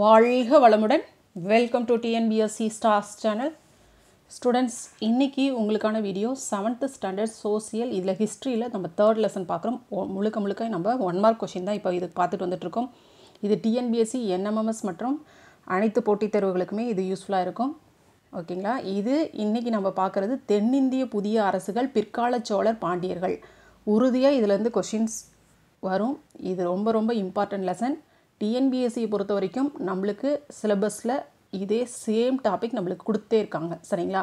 வாழ்க வளமுடன் welcome to TNPSC stars channel students இன்றைக்கி உங்களுக்கான வீடியோ செவன்த்து ஸ்டாண்டர்ட் சோசியல் இதில் ஹிஸ்ட்ரியில் நம்ம தேர்ட் லெசன் பார்க்குறோம் முழுக்க முழுக்க நம்ம ஒன் மார்க் கொஷின் தான் இப்போ இது பார்த்துட்டு வந்துட்ருக்கோம் இது டிஎன்பிஎஸ்சி என்எம்எம்எஸ் மற்றும் அனைத்து போட்டித் தேர்வுகளுக்குமே இது யூஸ்ஃபுல்லாக இருக்கும் ஓகேங்களா இது இன்றைக்கி நம்ம பார்க்குறது தென்னிந்திய புதிய அரசுகள் பிற்கால சோழர் பாண்டியர்கள் உறுதியாக இதிலேருந்து கொஷின்ஸ் வரும் இது ரொம்ப ரொம்ப இம்பார்ட்டன்ட் லெசன் டிஎன்பிஎஸ்சியை பொறுத்த வரைக்கும் நம்மளுக்கு சிலபஸில் இதே சேம் டாபிக் நம்மளுக்கு கொடுத்தே இருக்காங்க சரிங்களா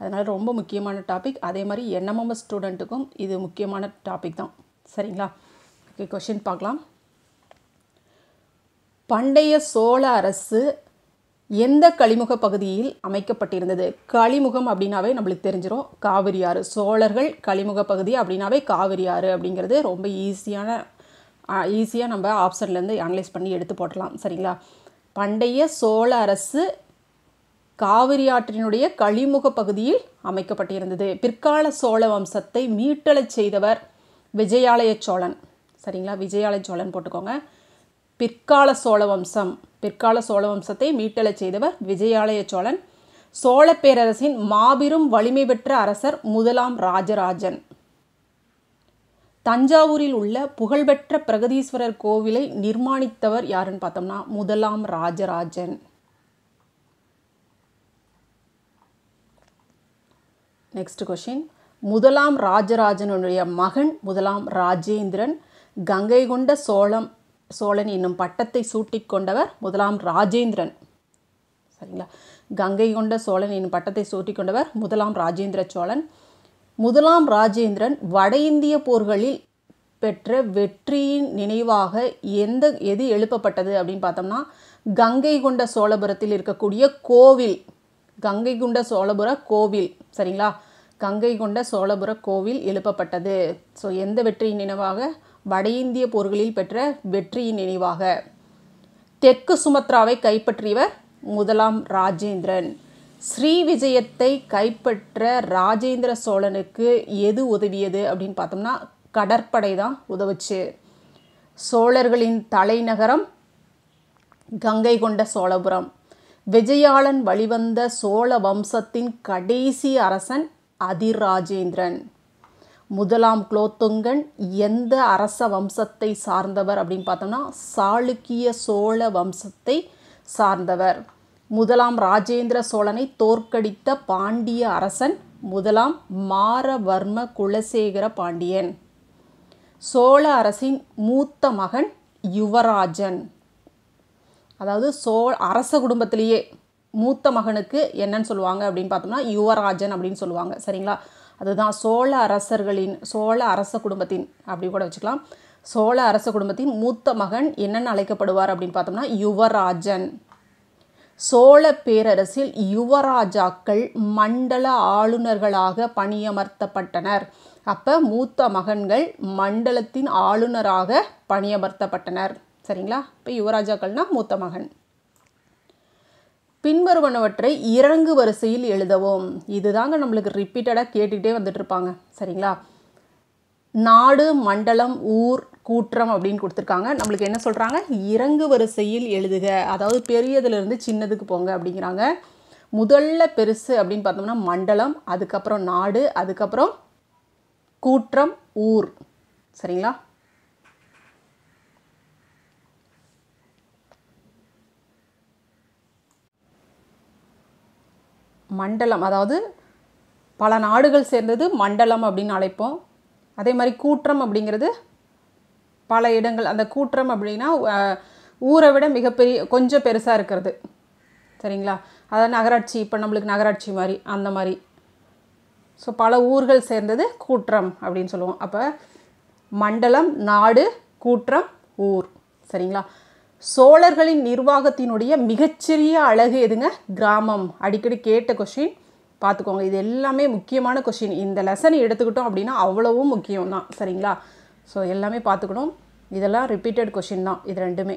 அதனால் ரொம்ப முக்கியமான டாபிக் அதே மாதிரி என்எம்எம் ஸ்டூடெண்ட்டுக்கும் இது முக்கியமான டாபிக் தான் சரிங்களா ஓகே கொஷின் பார்க்கலாம் பண்டைய சோழ அரசு எந்த கழிமுக பகுதியில் அமைக்கப்பட்டிருந்தது களிமுகம் அப்படின்னாவே நம்மளுக்கு தெரிஞ்சிடும் காவிரி ஆறு சோழர்கள் கழிமுக பகுதி அப்படின்னாவே காவிரி ஆறு அப்படிங்கிறது ரொம்ப ஈஸியான ஈஸியாக நம்ம ஆப்ஷன்லேருந்து அனலைஸ் பண்ணி எடுத்து போட்டலாம் சரிங்களா பண்டைய சோழ அரசு காவிரி ஆற்றினுடைய கழிமுக பகுதியில் அமைக்கப்பட்டிருந்தது பிற்கால சோழ வம்சத்தை மீட்டலை செய்தவர் விஜயாலய சோழன் சரிங்களா விஜயாலய சோழன் போட்டுக்கோங்க பிற்கால சோழ வம்சம் பிற்கால சோழ வம்சத்தை மீட்டலை செய்தவர் விஜயாலய சோழன் சோழ பேரரசின் மாபெரும் வலிமை பெற்ற அரசர் முதலாம் ராஜராஜன் தஞ்சாவூரில் உள்ள புகழ்பெற்ற பிரகதீஸ்வரர் கோவிலை நிர்மாணித்தவர் யாருன்னு பார்த்தோம்னா முதலாம் ராஜராஜன் நெக்ஸ்ட் கொஷின் முதலாம் ராஜராஜனுடைய மகன் முதலாம் ராஜேந்திரன் கங்கை கொண்ட சோழம் சோழன் என்னும் பட்டத்தை சூட்டிக்கொண்டவர் முதலாம் ராஜேந்திரன் சரிங்களா கங்கை கொண்ட சோழன் என்னும் பட்டத்தை சூட்டிக்கொண்டவர் முதலாம் ராஜேந்திர சோழன் முதலாம் ராஜேந்திரன் வட இந்திய போர்களில் பெற்ற வெற்றியின் நினைவாக எந்த எது எழுப்பப்பட்டது அப்படின்னு பார்த்தோம்னா கங்கை கொண்ட சோழபுரத்தில் இருக்கக்கூடிய கோவில் கங்கை கொண்ட சோழபுர கோவில் சரிங்களா கங்கை கொண்ட சோழபுர கோவில் எழுப்பப்பட்டது ஸோ எந்த வெற்றியின் நினைவாக வட இந்திய போர்களில் பெற்ற வெற்றியின் நினைவாக தெற்கு சுமத்ராவை கைப்பற்றியவர் முதலாம் ராஜேந்திரன் ஸ்ரீ விஜயத்தை கைப்பற்ற ராஜேந்திர சோழனுக்கு எது உதவியது அப்படின்னு பார்த்தோம்னா கடற்படை தான் உதவுச்சு சோழர்களின் தலைநகரம் கங்கை கொண்ட சோழபுரம் விஜயாளன் வழிவந்த சோழ வம்சத்தின் கடைசி அரசன் அதிராஜேந்திரன் முதலாம் குலோத்துங்கன் எந்த அரச வம்சத்தை சார்ந்தவர் அப்படின்னு பார்த்தோம்னா சாளுக்கிய சோழ வம்சத்தை சார்ந்தவர் முதலாம் ராஜேந்திர சோழனை தோற்கடித்த பாண்டிய அரசன் முதலாம் மாரவர்ம குலசேகர பாண்டியன் சோழ அரசின் மூத்த மகன் யுவராஜன் அதாவது சோ அரச குடும்பத்திலேயே மூத்த மகனுக்கு என்னன்னு சொல்லுவாங்க அப்படின்னு பார்த்தோம்னா யுவராஜன் அப்படின்னு சொல்லுவாங்க சரிங்களா அதுதான் சோழ அரசர்களின் சோழ அரச குடும்பத்தின் அப்படி கூட வச்சுக்கலாம் சோழ அரச குடும்பத்தின் மூத்த மகன் என்னென்னு அழைக்கப்படுவார் அப்படின்னு பார்த்தோம்னா யுவராஜன் சோழ பேரரசில் யுவராஜாக்கள் மண்டல ஆளுநர்களாக பணியமர்த்தப்பட்டனர் அப்போ மூத்த மகன்கள் மண்டலத்தின் ஆளுநராக பணியமர்த்தப்பட்டனர் சரிங்களா இப்போ யுவராஜாக்கள்னால் மூத்த மகன் பின்வருவனவற்றை இறங்கு வரிசையில் எழுதவும் இதுதாங்க நம்மளுக்கு ரிப்பீட்டடாக கேட்டுக்கிட்டே வந்துட்டு இருப்பாங்க சரிங்களா நாடு மண்டலம் ஊர் கூற்றம் அப்படின்னு கொடுத்துருக்காங்க நம்மளுக்கு என்ன சொல்கிறாங்க இறங்கு வரிசையில் எழுதுக அதாவது பெரியதுலேருந்து சின்னதுக்கு போங்க அப்படிங்கிறாங்க முதல்ல பெருசு அப்படின்னு பார்த்தோம்னா மண்டலம் அதுக்கப்புறம் நாடு அதுக்கப்புறம் கூற்றம் ஊர் சரிங்களா மண்டலம் அதாவது பல நாடுகள் சேர்ந்தது மண்டலம் அப்படின்னு அழைப்போம் அதே மாதிரி கூற்றம் அப்படிங்கிறது பல இடங்கள் அந்த கூற்றம் அப்படின்னா ஊரை விட மிகப்பெரிய கொஞ்சம் பெருசாக இருக்கிறது சரிங்களா அதாவது நகராட்சி இப்போ நம்மளுக்கு நகராட்சி மாதிரி அந்த மாதிரி ஸோ பல ஊர்கள் சேர்ந்தது கூற்றம் அப்படின்னு சொல்லுவோம் அப்போ மண்டலம் நாடு கூற்றம் ஊர் சரிங்களா சோழர்களின் நிர்வாகத்தினுடைய மிகச்சிறிய அழகு எதுங்க கிராமம் அடிக்கடி கேட்ட கொஷின் பார்த்துக்கோங்க இது எல்லாமே முக்கியமான கொஷின் இந்த லெசனை எடுத்துக்கிட்டோம் அப்படின்னா அவ்வளவும் முக்கியம் தான் சரிங்களா ஸோ எல்லாமே பார்த்துக்கணும் இதெல்லாம் ரிப்பீட்டட் கொஷின் தான் இது ரெண்டுமே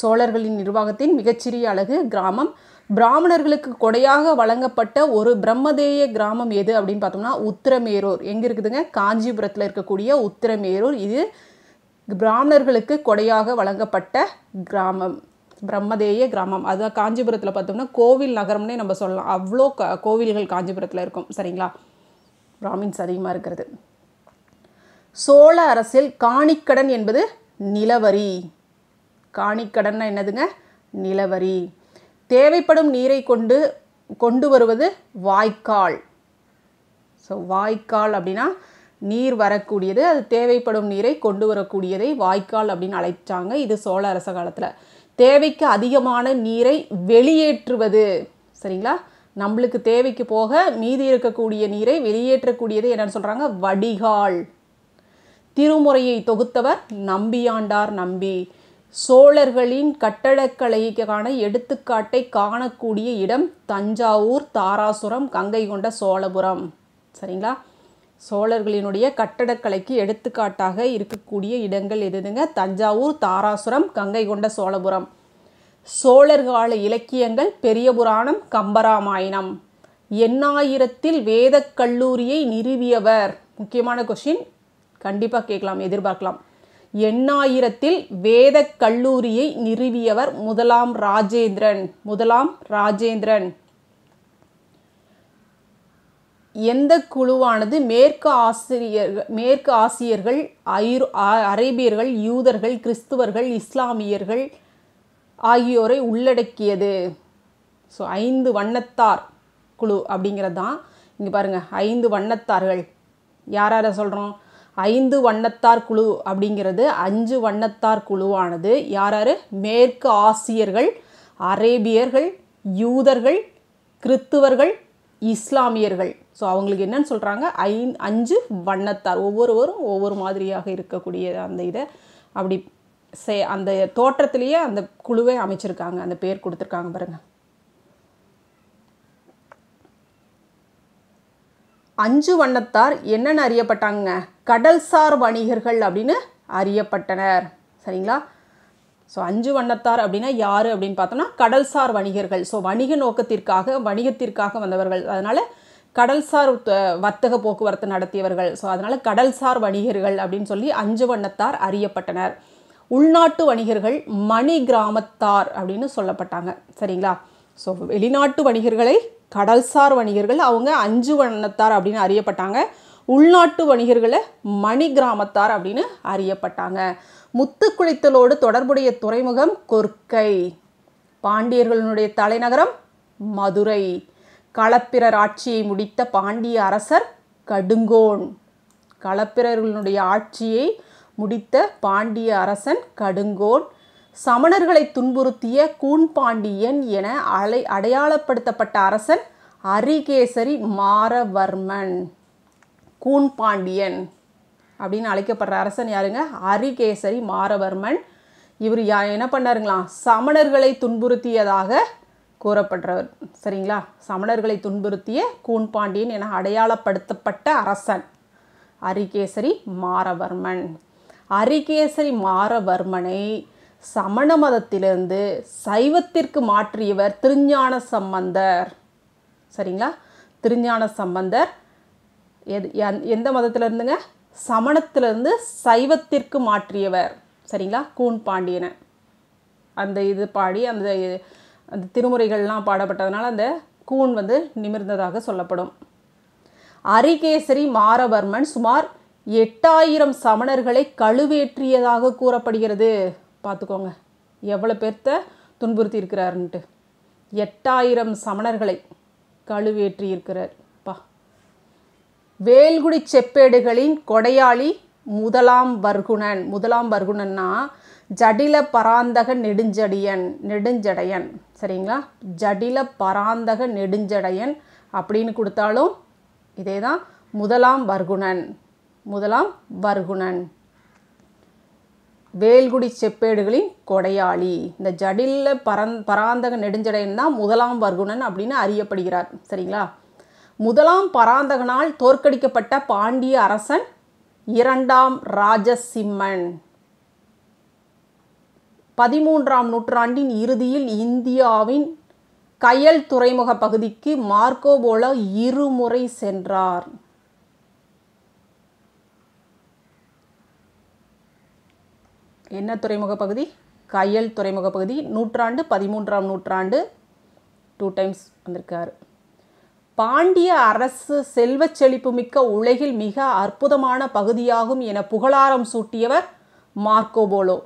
சோழர்களின் நிர்வாகத்தின் மிகச்சிறிய அழகு கிராமம் பிராமணர்களுக்கு கொடையாக வழங்கப்பட்ட ஒரு பிரம்மதேய கிராமம் எது அப்படின்னு பார்த்தோம்னா உத்திரமேரூர் எங்கே இருக்குதுங்க காஞ்சிபுரத்தில் இருக்கக்கூடிய உத்திரமேரூர் இது பிராமணர்களுக்கு கொடையாக வழங்கப்பட்ட கிராமம் பிரம்மதேய கிராமம் அது காஞ்சிபுரத்தில் பார்த்தோம்னா கோவில் நகரம்னே நம்ம சொல்லலாம் அவ்வளோ கோவில்கள் காஞ்சிபுரத்தில் இருக்கும் சரிங்களா பிராமின்ஸ் அதிகமாக இருக்கிறது சோழ அரசில் காணிக்கடன் என்பது நிலவரி காணிக்கடன்னா என்னதுங்க நிலவரி தேவைப்படும் நீரை கொண்டு கொண்டு வருவது வாய்க்கால் ஸோ வாய்க்கால் அப்படின்னா நீர் வரக்கூடியது அது தேவைப்படும் நீரை கொண்டு வரக்கூடியதை வாய்க்கால் அப்படின்னு அழைச்சாங்க இது சோழ அரச காலத்தில் தேவைக்கு அதிகமான நீரை வெளியேற்றுவது சரிங்களா நம்மளுக்கு தேவைக்கு போக மீதி இருக்கக்கூடிய நீரை வெளியேற்றக்கூடியது என்னன்னு சொல்கிறாங்க வடிகால் திருமுறையை தொகுத்தவர் நம்பியாண்டார் நம்பி சோழர்களின் கட்டடக்கலைக்கான எடுத்துக்காட்டை காணக்கூடிய இடம் தஞ்சாவூர் தாராசுரம் கங்கை கொண்ட சோழபுரம் சரிங்களா சோழர்களினுடைய கட்டடக்கலைக்கு எடுத்துக்காட்டாக இருக்கக்கூடிய இடங்கள் எதுதுங்க தஞ்சாவூர் தாராசுரம் கங்கை கொண்ட சோழபுரம் சோழர்கால இலக்கியங்கள் பெரிய புராணம் கம்பராமாயணம் எண்ணாயிரத்தில் வேத கல்லூரியை நிறுவியவர் முக்கியமான கொஷின் கண்டிப்பாக கேட்கலாம் எதிர்பார்க்கலாம் எண்ணாயிரத்தில் வேத கல்லூரியை நிறுவியவர் முதலாம் ராஜேந்திரன் முதலாம் ராஜேந்திரன் எந்த குழுவானது மேற்கு ஆசிரியர்கள் மேற்கு ஆசியர்கள் ஐரு அரேபியர்கள் யூதர்கள் கிறிஸ்துவர்கள் இஸ்லாமியர்கள் ஆகியோரை உள்ளடக்கியது ஸோ ஐந்து வண்ணத்தார் குழு அப்படிங்கிறது தான் இங்கே பாருங்கள் ஐந்து வண்ணத்தார்கள் யார் யாரை சொல்கிறோம் ஐந்து வண்ணத்தார் குழு அப்படிங்கிறது அஞ்சு வண்ணத்தார் குழுவானது யார் யார் மேற்கு ஆசியர்கள் அரேபியர்கள் யூதர்கள் கிறித்துவர்கள் இஸ்லாமியர்கள் ஸோ அவங்களுக்கு என்னன்னு சொல்கிறாங்க ஐ அஞ்சு வண்ணத்தார் ஒவ்வொருவரும் ஒவ்வொரு மாதிரியாக இருக்கக்கூடிய அந்த இதை அப்படி சே அந்த தோற்றத்திலேயே அந்த குழுவை அமைச்சிருக்காங்க அந்த பேர் கொடுத்துருக்காங்க பாருங்கள் அஞ்சு வண்ணத்தார் என்னென்னு அறியப்பட்டாங்க கடல்சார் வணிகர்கள் அப்படின்னு அறியப்பட்டனர் சரிங்களா ஸோ அஞ்சு வண்ணத்தார் அப்படின்னா யார் அப்படின்னு பார்த்தோம்னா கடல்சார் வணிகர்கள் ஸோ வணிக நோக்கத்திற்காக வணிகத்திற்காக வந்தவர்கள் அதனால் கடல்சார் வர்த்தக போக்குவரத்து நடத்தியவர்கள் ஸோ அதனால் கடல்சார் வணிகர்கள் அப்படின்னு சொல்லி அஞ்சு வண்ணத்தார் அறியப்பட்டனர் உள்நாட்டு வணிகர்கள் மணி கிராமத்தார் அப்படின்னு சொல்லப்பட்டாங்க சரிங்களா ஸோ வெளிநாட்டு வணிகர்களை கடல்சார் வணிகர்கள் அவங்க அஞ்சு வண்ணத்தார் அப்படின்னு அறியப்பட்டாங்க உள்நாட்டு வணிகர்களை மணி கிராமத்தார் அப்படின்னு அறியப்பட்டாங்க முத்து குளித்தலோடு தொடர்புடைய துறைமுகம் கொர்க்கை பாண்டியர்களுடைய தலைநகரம் மதுரை களப்பிரர் ஆட்சியை முடித்த பாண்டிய அரசர் கடுங்கோன் களப்பிரர்களுடைய ஆட்சியை முடித்த பாண்டிய அரசன் கடுங்கோன் சமணர்களை துன்புறுத்திய கூண்பாண்டியன் என அலை அடையாளப்படுத்தப்பட்ட அரசன் அரிகேசரி மாரவர்மன் கூன் பாண்டியன் அப்படின்னு அழைக்கப்படுற அரசன் யாருங்க அரிகேசரி மாரவர்மன் இவர் யா என்ன பண்ணாருங்களாம் சமணர்களை துன்புறுத்தியதாக கூறப்படுறவர் சரிங்களா சமணர்களை துன்புறுத்திய கூன்பாண்டியன் என அடையாளப்படுத்தப்பட்ட அரசன் அரிகேசரி மாரவர்மன் அரிகேசரி மாரவர்மனை சமண மதத்திலிருந்து சைவத்திற்கு மாற்றியவர் திருஞான சம்பந்தர் சரிங்களா திருஞான சம்பந்தர் எது எந்த மதத்தில் இருந்துங்க சமணத்திலிருந்து சைவத்திற்கு மாற்றியவர் சரிங்களா கூன் பாண்டியனை அந்த இது பாடி அந்த அந்த திருமுறைகள்லாம் பாடப்பட்டதுனால அந்த கூன் வந்து நிமிர்ந்ததாக சொல்லப்படும் அரிகேசரி மாரவர்மன் சுமார் எட்டாயிரம் சமணர்களை கழுவேற்றியதாக கூறப்படுகிறது பார்த்துக்கோங்க எவ்வளோ பேர்த்த துன்புறுத்தி இருக்கிறாருன்ட்டு எட்டாயிரம் சமணர்களை கழுவேற்றி இருக்கிறார் வேல்குடி செப்பேடுகளின் கொடையாளி முதலாம் வர்குணன் முதலாம் வர்குணன்னா ஜடில பராந்தக நெடுஞ்சடியன் நெடுஞ்சடையன் சரிங்களா ஜடில பராந்தக நெடுஞ்சடையன் அப்படின்னு கொடுத்தாலும் இதே தான் முதலாம் வர்குணன் முதலாம் வர்குணன் வேல்குடி செப்பேடுகளின் கொடையாளி இந்த ஜடில பரந் பராந்தக நெடுஞ்சடையன் தான் முதலாம் வர்குணன் அப்படின்னு அறியப்படுகிறார் சரிங்களா முதலாம் பராந்தகனால் தோற்கடிக்கப்பட்ட பாண்டிய அரசன் இரண்டாம் ராஜசிம்மன் பதிமூன்றாம் நூற்றாண்டின் இறுதியில் இந்தியாவின் கையல் துறைமுக பகுதிக்கு மார்க்கோபோலோ இருமுறை சென்றார் என்ன துறைமுக பகுதி கையல் துறைமுக பகுதி நூற்றாண்டு பதிமூன்றாம் நூற்றாண்டு டூ டைம்ஸ் வந்திருக்காரு பாண்டிய அரசு செல்வ செழிப்பு மிக்க உலகில் மிக அற்புதமான பகுதியாகும் என புகழாரம் சூட்டியவர் மார்க்கோபோலோ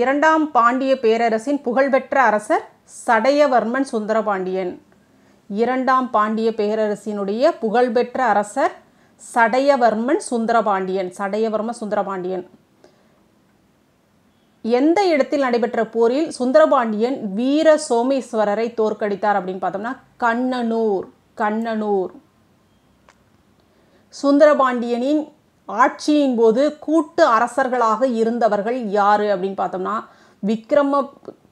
இரண்டாம் பாண்டிய பேரரசின் புகழ்பெற்ற அரசர் சடையவர்மன் சுந்தரபாண்டியன் இரண்டாம் பாண்டிய பேரரசினுடைய புகழ்பெற்ற அரசர் சடையவர்மன் சுந்தரபாண்டியன் சடையவர்ம சுந்தரபாண்டியன் எந்த இடத்தில் நடைபெற்ற போரில் சுந்தரபாண்டியன் வீர சோமேஸ்வரரை தோற்கடித்தார் அப்படின்னு பார்த்தோம்னா கண்ணனூர் கண்ணனூர் சுந்தரபாண்டியனின் ஆட்சியின் போது கூட்டு அரசர்களாக இருந்தவர்கள் யாரு அப்படின்னு பார்த்தோம்னா விக்ரம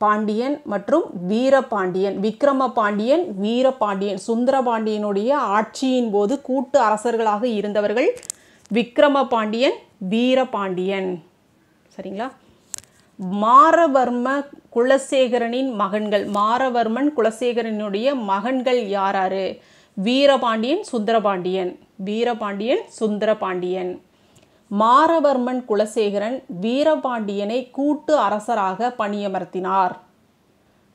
பாண்டியன் மற்றும் வீரபாண்டியன் விக்ரம பாண்டியன் வீரபாண்டியன் சுந்தரபாண்டியனுடைய ஆட்சியின் போது கூட்டு அரசர்களாக இருந்தவர்கள் விக்ரம பாண்டியன் வீரபாண்டியன் சரிங்களா மாரவர்ம குலசேகரனின் மகன்கள் மாரவர்மன் குலசேகரனுடைய மகன்கள் யாராரு வீரபாண்டியன் சுந்தரபாண்டியன் வீரபாண்டியன் சுந்தரபாண்டியன் மாரவர்மன் குலசேகரன் வீரபாண்டியனை கூட்டு அரசராக பணியமர்த்தினார்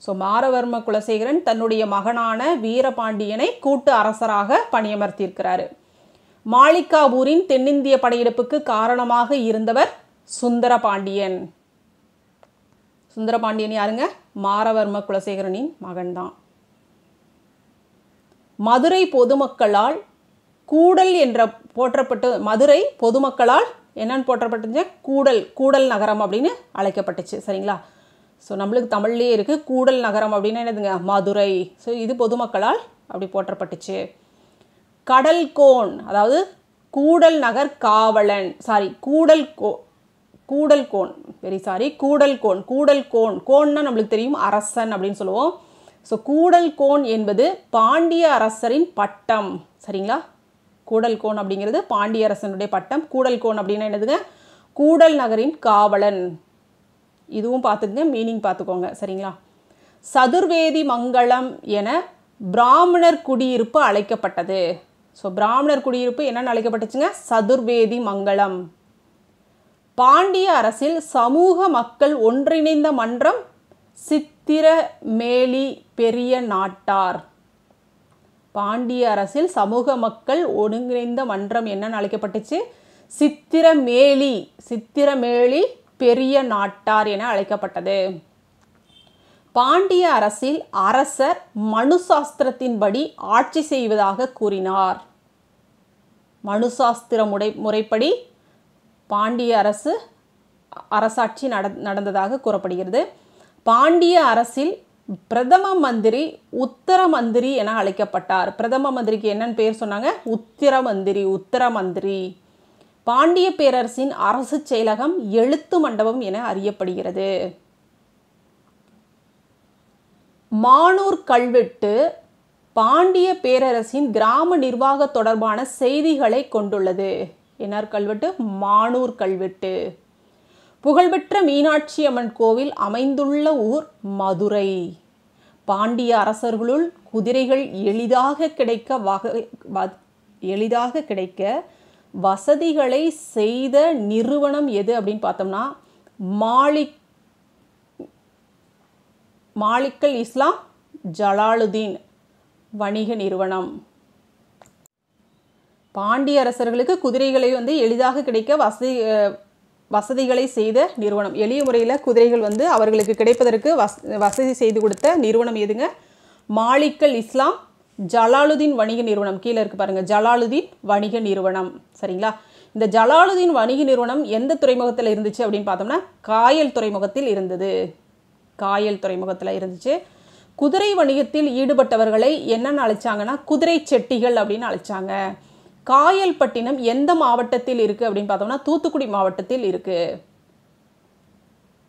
ஸோ மாரவர்ம குலசேகரன் தன்னுடைய மகனான வீரபாண்டியனை கூட்டு அரசராக பணியமர்த்தியிருக்கிறாரு மாளிகாபூரின் தென்னிந்திய படையெடுப்புக்கு காரணமாக இருந்தவர் சுந்தரபாண்டியன் சுந்தரபாண்டியன் யாருங்க மாரவர்ம குலசேகரனின் மகன்தான் மதுரை பொதுமக்களால் கூடல் என்ற போற்றப்பட்டு மதுரை பொதுமக்களால் என்னன்னு போற்றப்பட்டுச்சு கூடல் கூடல் நகரம் அப்படின்னு அழைக்கப்பட்டுச்சு சரிங்களா ஸோ நம்மளுக்கு தமிழ்லேயே இருக்குது கூடல் நகரம் அப்படின்னா என்னதுங்க மதுரை ஸோ இது பொதுமக்களால் அப்படி போற்றப்பட்டுச்சு கடல் கோன் அதாவது கூடல் நகர் காவலன் சாரி கூடல் கோ கூடல் கோன் வெரி சாரி கூடல் கோன் கூடல் கோன் கோன்னா நம்மளுக்கு தெரியும் அரசன் அப்படின்னு சொல்லுவோம் ஸோ கூடல் கோன் என்பது பாண்டிய அரசரின் பட்டம் சரிங்களா கூடல் கோன் அப்படிங்கிறது பாண்டிய அரசனுடைய பட்டம் கூடல் கோன் அப்படின்னா என்னதுங்க கூடல் நகரின் காவலன் இதுவும் பார்த்துக்குங்க மீனிங் பார்த்துக்கோங்க சரிங்களா சதுர்வேதி மங்களம் என பிராமணர் குடியிருப்பு அழைக்கப்பட்டது ஸோ பிராமணர் குடியிருப்பு என்னென்னு அழைக்கப்பட்டுச்சுங்க சதுர்வேதி மங்களம் பாண்டிய அரசில் சமூக மக்கள் ஒன்றிணைந்த மன்றம் சித்திர மேலி பெரிய நாட்டார் பாண்டிய அரசில் சமூக மக்கள் ஒருங்கிணைந்த மன்றம் என்னன்னு அழைக்கப்பட்டுச்சு சித்திரமேலி சித்திரமேலி பெரிய நாட்டார் என அழைக்கப்பட்டது பாண்டிய அரசில் அரசர் மனுசாஸ்திரத்தின்படி ஆட்சி செய்வதாக கூறினார் மனுசாஸ்திர முறை முறைப்படி பாண்டிய அரசு அரசாட்சி நட நடந்ததாக கூறப்படுகிறது பாண்டிய அரசில் பிரதம மந்திரி உத்தர மந்திரி என அழைக்கப்பட்டார் பிரதம மந்திரிக்கு என்னன்னு பேர் சொன்னாங்க உத்திர மந்திரி உத்தர மந்திரி பாண்டிய பேரரசின் அரசு செயலகம் எழுத்து மண்டபம் என அறியப்படுகிறது மானூர் கல்வெட்டு பாண்டிய பேரரசின் கிராம நிர்வாக தொடர்பான செய்திகளை கொண்டுள்ளது என்னார் கல்வெட்டு மானூர் கல்வெட்டு புகழ்பெற்ற மீனாட்சி அம்மன் கோவில் அமைந்துள்ள ஊர் மதுரை பாண்டிய அரசர்களுள் குதிரைகள் எளிதாக கிடைக்க வகை எளிதாக கிடைக்க வசதிகளை செய்த நிறுவனம் எது அப்படின்னு பார்த்தோம்னா மாலிக் மாலிக்கல் இஸ்லாம் ஜலாலுதீன் வணிக நிறுவனம் பாண்டிய அரசர்களுக்கு குதிரைகளை வந்து எளிதாக கிடைக்க வசதி வசதிகளை செய்த நிறுவனம் எளிய முறையில் குதிரைகள் வந்து அவர்களுக்கு கிடைப்பதற்கு வச வசதி செய்து கொடுத்த நிறுவனம் எதுங்க மாலிக்கல் இஸ்லாம் ஜலாலுதீன் வணிக நிறுவனம் கீழே இருக்குது பாருங்கள் ஜலாலுதீன் வணிக நிறுவனம் சரிங்களா இந்த ஜலாலுதீன் வணிக நிறுவனம் எந்த துறைமுகத்தில் இருந்துச்சு அப்படின்னு பார்த்தோம்னா காயல் துறைமுகத்தில் இருந்தது காயல் துறைமுகத்தில் இருந்துச்சு குதிரை வணிகத்தில் ஈடுபட்டவர்களை என்னென்னு அழைச்சாங்கன்னா குதிரை செட்டிகள் அப்படின்னு அழைச்சாங்க காயல்பட்டினம் எந்த மாவட்டத்தில் இருக்குது அப்படின்னு பார்த்தோம்னா தூத்துக்குடி மாவட்டத்தில் இருக்குது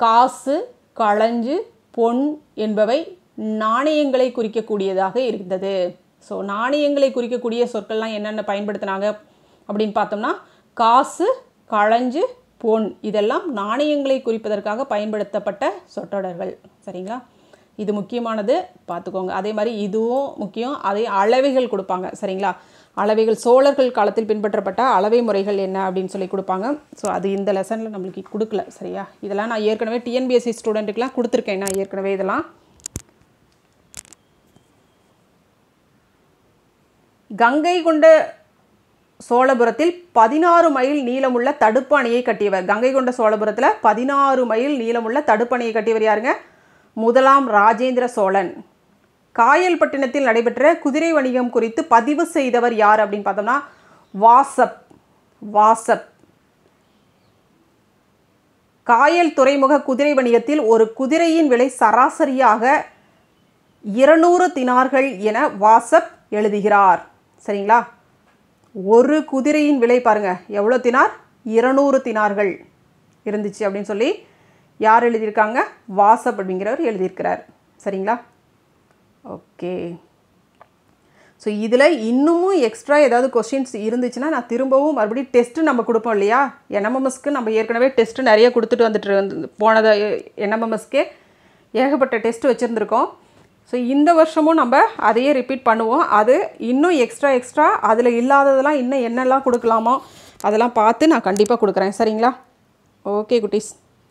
காசு களஞ்சு பொன் என்பவை நாணயங்களை குறிக்கக்கூடியதாக இருந்தது ஸோ நாணயங்களை குறிக்கக்கூடிய சொற்கள்லாம் என்னென்ன பயன்படுத்தினாங்க அப்படின்னு பார்த்தோம்னா காசு களஞ்சு பொன் இதெல்லாம் நாணயங்களை குறிப்பதற்காக பயன்படுத்தப்பட்ட சொற்றொடர்கள் சரிங்களா இது முக்கியமானது பார்த்துக்கோங்க அதே மாதிரி இதுவும் முக்கியம் அதே அளவைகள் கொடுப்பாங்க சரிங்களா அளவைகள் சோழர்கள் காலத்தில் பின்பற்றப்பட்ட அளவை முறைகள் என்ன அப்படின்னு சொல்லி கொடுப்பாங்க ஸோ அது இந்த லெசனில் நம்மளுக்கு கொடுக்கல சரியா இதெல்லாம் நான் ஏற்கனவே டிஎன்பிஎஸ்சி ஸ்டூடெண்ட்டுக்கெலாம் கொடுத்துருக்கேன் நான் ஏற்கனவே இதெல்லாம் கங்கை கொண்ட சோழபுரத்தில் பதினாறு மைல் நீளமுள்ள தடுப்பணையை கட்டியவர் கங்கை கொண்ட சோழபுரத்தில் பதினாறு மைல் நீளமுள்ள தடுப்பணையை கட்டியவர் யாருங்க முதலாம் ராஜேந்திர சோழன் காயல்பட்டினத்தில் நடைபெற்ற குதிரை வணிகம் குறித்து பதிவு செய்தவர் யார் அப்படின்னு பார்த்தோம்னா வாசப் வாசப் காயல் துறைமுக குதிரை வணிகத்தில் ஒரு குதிரையின் விலை சராசரியாக இருநூறு தினார்கள் என வாசப் எழுதுகிறார் சரிங்களா ஒரு குதிரையின் விலை பாருங்கள் எவ்வளோ தினார் இருநூறு தினார்கள் இருந்துச்சு அப்படின்னு சொல்லி யார் எழுதியிருக்காங்க வாசப் அப்படிங்கிறவர் எழுதியிருக்கிறார் சரிங்களா ஓகே ஸோ இதில் இன்னமும் எக்ஸ்ட்ரா ஏதாவது கொஸ்டின்ஸ் இருந்துச்சுன்னா நான் திரும்பவும் மறுபடியும் டெஸ்ட்டு நம்ம கொடுப்போம் இல்லையா என்எம்எம்எஸ்க்கு நம்ம ஏற்கனவே டெஸ்ட்டு நிறைய கொடுத்துட்டு வந்துட்டு வந்து போனதை என்எம்எம்எஸ்க்கே ஏகப்பட்ட டெஸ்ட்டு வச்சுருந்துருக்கோம் ஸோ இந்த வருஷமும் நம்ம அதையே ரிப்பீட் பண்ணுவோம் அது இன்னும் எக்ஸ்ட்ரா எக்ஸ்ட்ரா அதில் இல்லாததெல்லாம் இன்னும் என்னெல்லாம் கொடுக்கலாமோ அதெல்லாம் பார்த்து நான் கண்டிப்பாக கொடுக்குறேன் சரிங்களா ஓகே குட்டீஸ்